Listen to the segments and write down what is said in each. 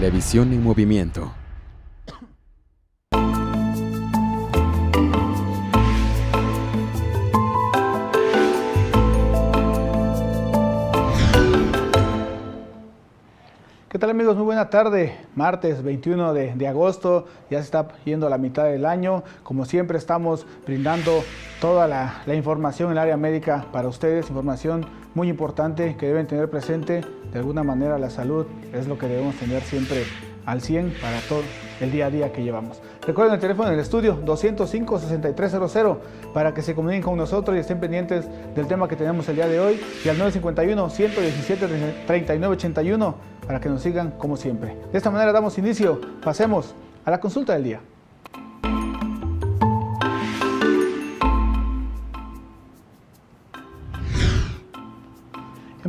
Televisión en movimiento. ¿Qué tal amigos? Muy buena tarde. Martes 21 de, agosto, ya se está yendo la mitad del año. Como siempre estamos brindando toda la, la información en el área médica para ustedes, información muy importante que deben tener presente. De alguna manera la salud es lo que debemos tener siempre al 100 para todo el día a día que llevamos. Recuerden el teléfono del estudio 205-6300 para que se comuniquen con nosotros y estén pendientes del tema que tenemos el día de hoy y al 951-117-3981 para que nos sigan como siempre. De esta manera damos inicio, pasemos a la consulta del día.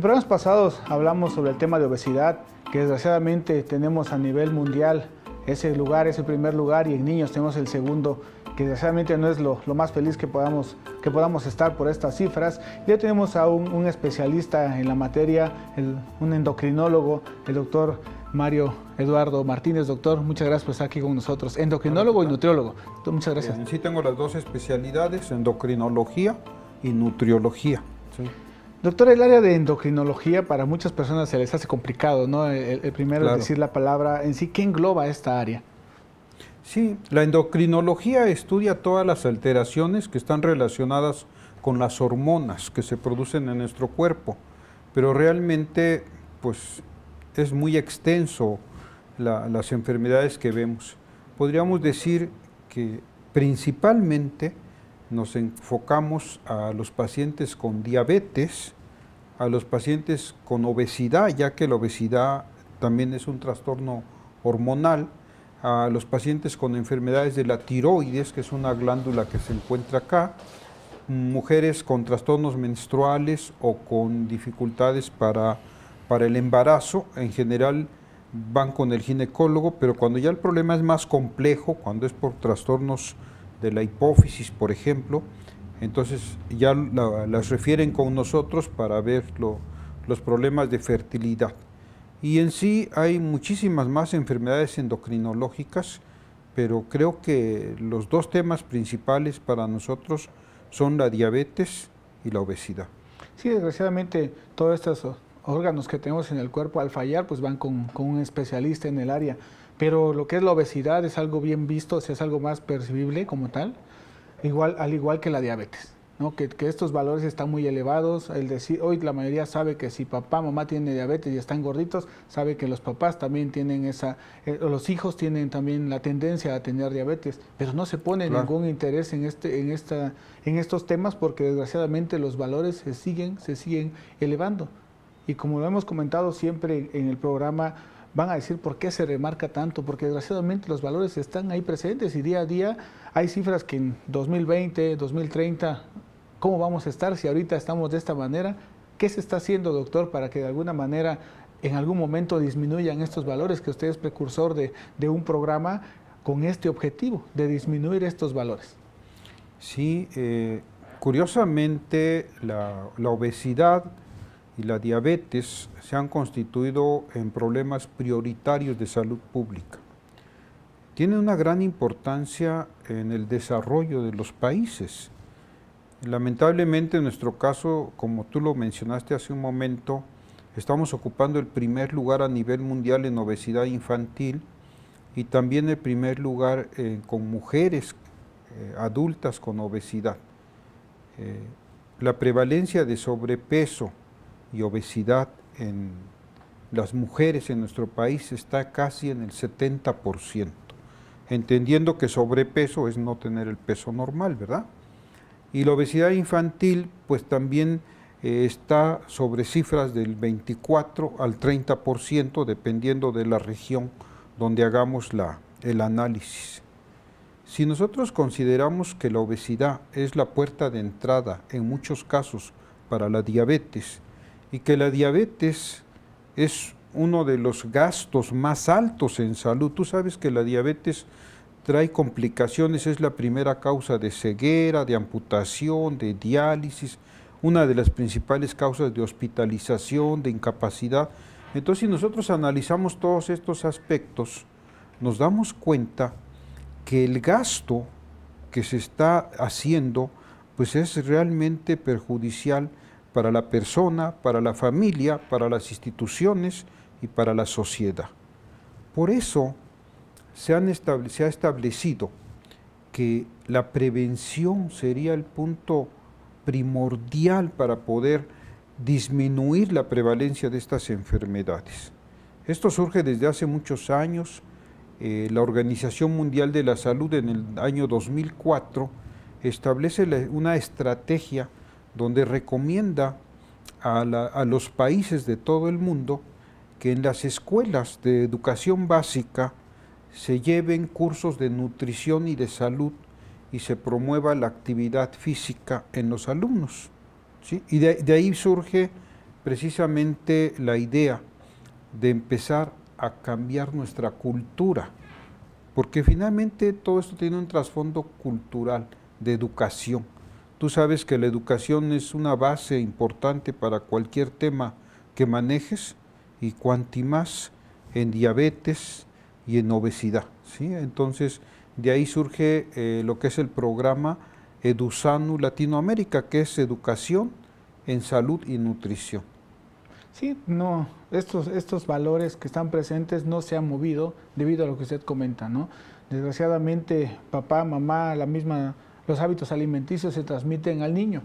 En programas pasados hablamos sobre el tema de obesidad, que desgraciadamente tenemos a nivel mundial ese lugar, ese primer lugar, y en niños tenemos el segundo, que desgraciadamente no es lo, más feliz que podamos, que podamos estar por estas cifras. Ya tenemos a un, especialista en la materia, un endocrinólogo, el doctor Mario Eduardo Martínez, doctor, muchas gracias por estar aquí con nosotros. Endocrinólogo y nutriólogo. Muchas gracias. sí, tengo las dos especialidades, endocrinología y nutriología. Sí. Doctor, el área de endocrinología para muchas personas se les hace complicado, ¿no? El, primero es decir la palabra en sí. ¿Qué engloba esta área? Sí, la endocrinología estudia todas las alteraciones que están relacionadas con las hormonas que se producen en nuestro cuerpo, pero realmente, pues, es muy extenso las enfermedades que vemos. Podríamos decir que principalmente nos enfocamos a los pacientes con diabetes a los pacientes con obesidad, ya que la obesidad también es un trastorno hormonal, a los pacientes con enfermedades de la tiroides, que es una glándula que se encuentra acá, mujeres con trastornos menstruales o con dificultades para, para el embarazo, en general van con el ginecólogo, pero cuando ya el problema es más complejo, cuando es por trastornos de la hipófisis, por ejemplo, entonces ya las refieren con nosotros para ver los problemas de fertilidad. Y en sí hay muchísimas más enfermedades endocrinológicas, pero creo que los dos temas principales para nosotros son la diabetes y la obesidad. Sí, desgraciadamente todos estos órganos que tenemos en el cuerpo al fallar pues van con, un especialista en el área, pero lo que es la obesidad es algo bien visto, es algo más percibible como tal igual, al igual que la diabetes. ¿no? Que, estos valores están muy elevados. El decir, hoy la mayoría sabe que si papá, mamá tiene diabetes y están gorditos, sabe que los papás también tienen esa, eh, los hijos tienen también la tendencia a tener diabetes, pero no se pone ningún interés en este, en esta, en estos temas porque desgraciadamente los valores se siguen, se siguen elevando. Y como lo hemos comentado siempre en el programa, van a decir por qué se remarca tanto, porque desgraciadamente los valores están ahí presentes y día a día hay cifras que en 2020, 2030, ¿cómo vamos a estar si ahorita estamos de esta manera? ¿Qué se está haciendo, doctor, para que de alguna manera en algún momento disminuyan estos valores, que usted es precursor de, un programa con este objetivo, de disminuir estos valores? Sí, eh, curiosamente la obesidad la diabetes se han constituido en problemas prioritarios de salud pública. Tienen una gran importancia en el desarrollo de los países. Lamentablemente en nuestro caso, como tú lo mencionaste hace un momento, estamos ocupando el primer lugar a nivel mundial en obesidad infantil y también el primer lugar eh, con mujeres eh, adultas con obesidad. Eh, la prevalencia de sobrepeso y obesidad en las mujeres en nuestro país está casi en el 70%, entendiendo que sobrepeso es no tener el peso normal, ¿verdad? Y la obesidad infantil pues también eh, está sobre cifras del 24 al 30%, dependiendo de la región donde hagamos la, el análisis. Si nosotros consideramos que la obesidad es la puerta de entrada en muchos casos para la diabetes, y que la diabetes es uno de los gastos más altos en salud. Tú sabes que la diabetes trae complicaciones, es la primera causa de ceguera, de amputación, de diálisis, una de las principales causas de hospitalización, de incapacidad. Entonces, si nosotros analizamos todos estos aspectos, nos damos cuenta que el gasto que se está haciendo, pues es realmente perjudicial para la persona, para la familia, para las instituciones y para la sociedad. Por eso se, han ha establecido que la prevención sería el punto primordial para poder disminuir la prevalencia de estas enfermedades. Esto surge desde hace muchos años. Eh, la Organización Mundial de la Salud en el año 2004 establece una estrategia donde recomienda a, los países de todo el mundo que en las escuelas de educación básica se lleven cursos de nutrición y de salud y se promueva la actividad física en los alumnos. Y de ahí surge precisamente la idea de empezar a cambiar nuestra cultura, porque finalmente todo esto tiene un trasfondo cultural, de educación. Tú sabes que la educación es una base importante para cualquier tema que manejes y cuanti más en diabetes y en obesidad. ¿sí? Entonces, de ahí surge eh, lo que es el programa EduSanu Latinoamérica, que es educación en salud y nutrición. Sí, no, estos, estos valores que están presentes no se han movido debido a lo que usted comenta, ¿no? Desgraciadamente, papá, mamá, la misma los hábitos alimenticios se transmiten al niño.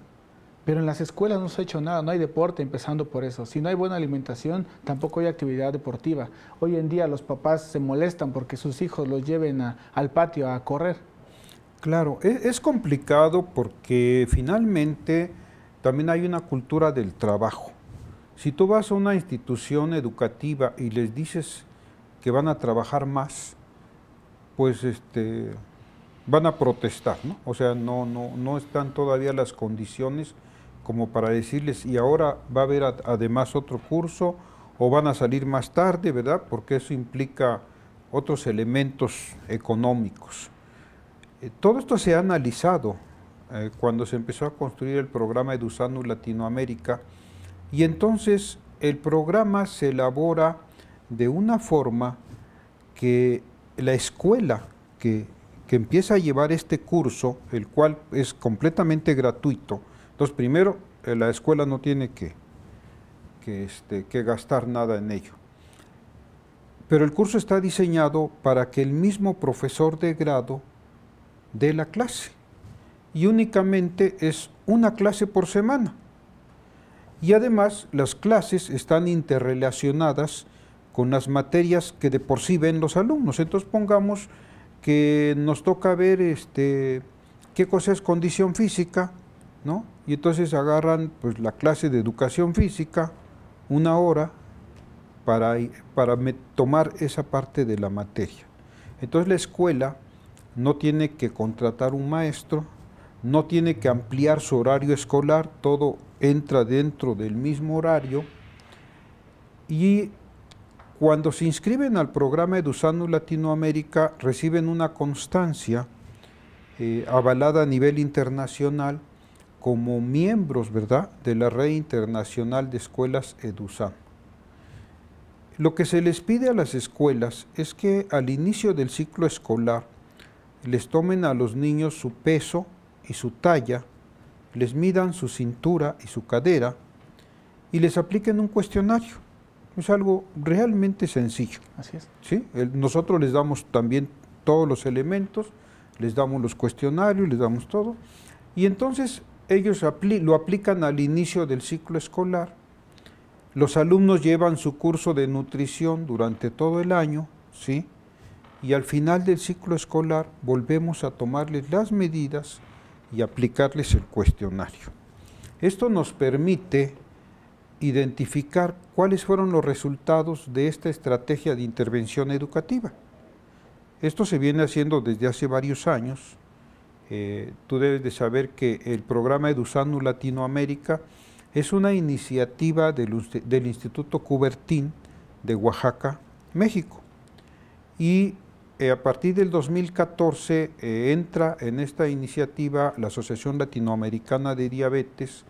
Pero en las escuelas no se ha hecho nada, no hay deporte, empezando por eso. Si no hay buena alimentación, tampoco hay actividad deportiva. Hoy en día los papás se molestan porque sus hijos los lleven al patio a correr. Claro, es, es, complicado porque finalmente también hay una cultura del trabajo. Si tú vas a una institución educativa y les dices que van a trabajar más, pues este, van a protestar, ¿no? O sea, no, no, no están todavía las condiciones como para decirles, y ahora va a haber además otro curso, o van a salir más tarde, ¿verdad? Porque eso implica otros elementos económicos. Eh, todo esto se ha analizado eh, cuando se empezó a construir el programa Edusano Latinoamérica, y entonces el programa se elabora de una forma que la escuela que que empieza a llevar este curso, el cual es completamente gratuito. Entonces, primero, eh, la escuela no tiene que, que, este, que gastar nada en ello. Pero el curso está diseñado para que el mismo profesor de grado dé la clase. Y únicamente es una clase por semana. Y además las clases están interrelacionadas con las materias que de por sí ven los alumnos. Entonces pongamos que nos toca ver este, qué cosa es condición física, ¿no? Y entonces agarran pues, la clase de educación física, una hora, para, para tomar esa parte de la materia. Entonces la escuela no tiene que contratar un maestro, no tiene que ampliar su horario escolar, todo entra dentro del mismo horario y cuando se inscriben al programa Edusano Latinoamérica, reciben una constancia eh, avalada a nivel internacional como miembros ¿verdad? de la Red Internacional de Escuelas Edusano. Lo que se les pide a las escuelas es que al inicio del ciclo escolar les tomen a los niños su peso y su talla, les midan su cintura y su cadera y les apliquen un cuestionario es algo realmente sencillo. Así es. ¿sí? nosotros les damos también todos los elementos, les damos los cuestionarios, les damos todo. Y entonces ellos lo aplican al inicio del ciclo escolar. Los alumnos llevan su curso de nutrición durante todo el año, ¿sí? Y al final del ciclo escolar volvemos a tomarles las medidas y aplicarles el cuestionario. Esto nos permite identificar cuáles fueron los resultados de esta estrategia de intervención educativa. Esto se viene haciendo desde hace varios años. Eh, tú debes de saber que el programa Edusanu Latinoamérica es una iniciativa del, del Instituto Cubertín de Oaxaca, México. Y eh, a partir del 2014 eh, entra en esta iniciativa la Asociación Latinoamericana de Diabetes,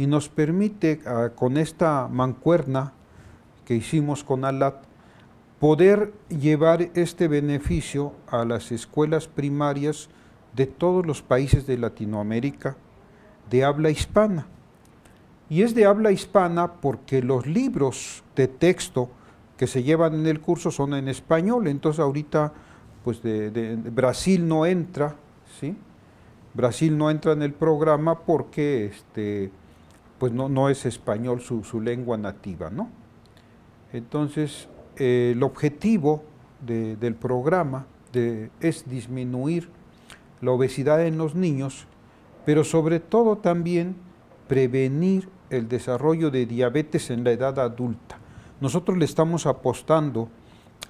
y nos permite ah, con esta mancuerna que hicimos con ALAT poder llevar este beneficio a las escuelas primarias de todos los países de Latinoamérica de habla hispana. Y es de habla hispana porque los libros de texto que se llevan en el curso son en español, entonces ahorita pues Brasil no entra, ¿sí? Brasil no entra en el programa porque este, pues no, no es español su, lengua nativa, ¿no? Entonces, eh, el objetivo del programa es disminuir la obesidad en los niños, pero sobre todo también prevenir el desarrollo de diabetes en la edad adulta. Nosotros le estamos apostando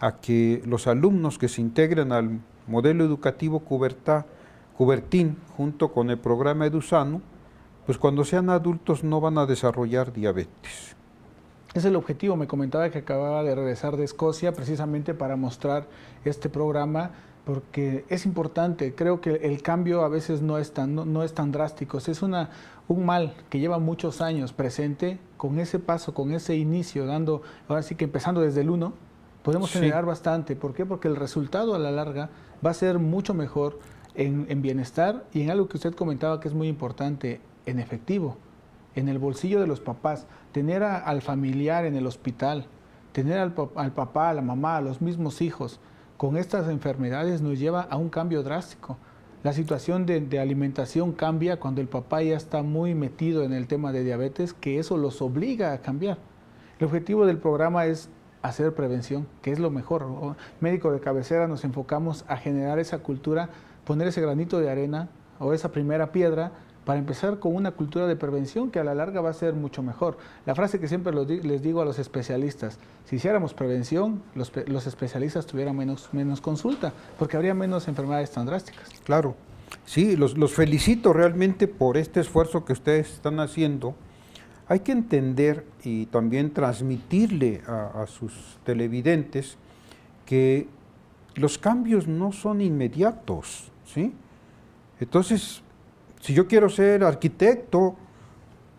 a que los alumnos que se integran al modelo educativo Cubertín junto con el programa Edusano pues cuando sean adultos no van a desarrollar diabetes. Es el objetivo, me comentaba que acababa de regresar de Escocia precisamente para mostrar este programa porque es importante, creo que el cambio a veces no es tan, no, es tan drástico, es una, un mal que lleva muchos años presente, con ese paso, con ese inicio, dando, ahora sí que empezando desde el 1, podemos generar bastante. ¿Por qué? Porque el resultado a la larga va a ser mucho mejor en bienestar y en algo que usted comentaba que es muy importante, en efectivo, en el bolsillo de los papás, tener al familiar en el hospital, tener al, papá, a la mamá, a los mismos hijos, con estas enfermedades nos lleva a un cambio drástico. La situación de, alimentación cambia cuando el papá ya está muy metido en el tema de diabetes, que eso los obliga a cambiar. El objetivo del programa es hacer prevención, que es lo mejor. médico de cabecera nos enfocamos a generar esa cultura, poner ese granito de arena o esa primera piedra para empezar con una cultura de prevención que a la larga va a ser mucho mejor. La frase que siempre les digo a los especialistas, si hiciéramos prevención, los, especialistas tuvieran menos, menos consulta, porque habría menos enfermedades tan drásticas. Claro, sí, los, felicito realmente por este esfuerzo que ustedes están haciendo. Hay que entender y también transmitirle a, a sus televidentes que los cambios no son inmediatos, ¿sí? Entonces, si yo quiero ser arquitecto,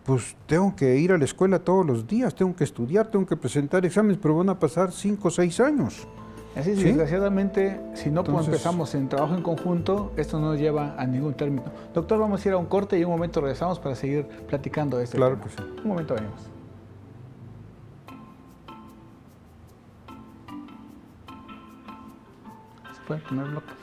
pues tengo que ir a la escuela todos los días, tengo que estudiar, tengo que presentar exámenes, pero van a pasar cinco o seis años. Así, es, desgraciadamente, si no empezamos en trabajo en conjunto, esto no lleva a ningún término. Doctor, vamos a ir a un corte y un momento regresamos para seguir platicando de esto. Claro que sí. Un momento venimos. ¿Se puede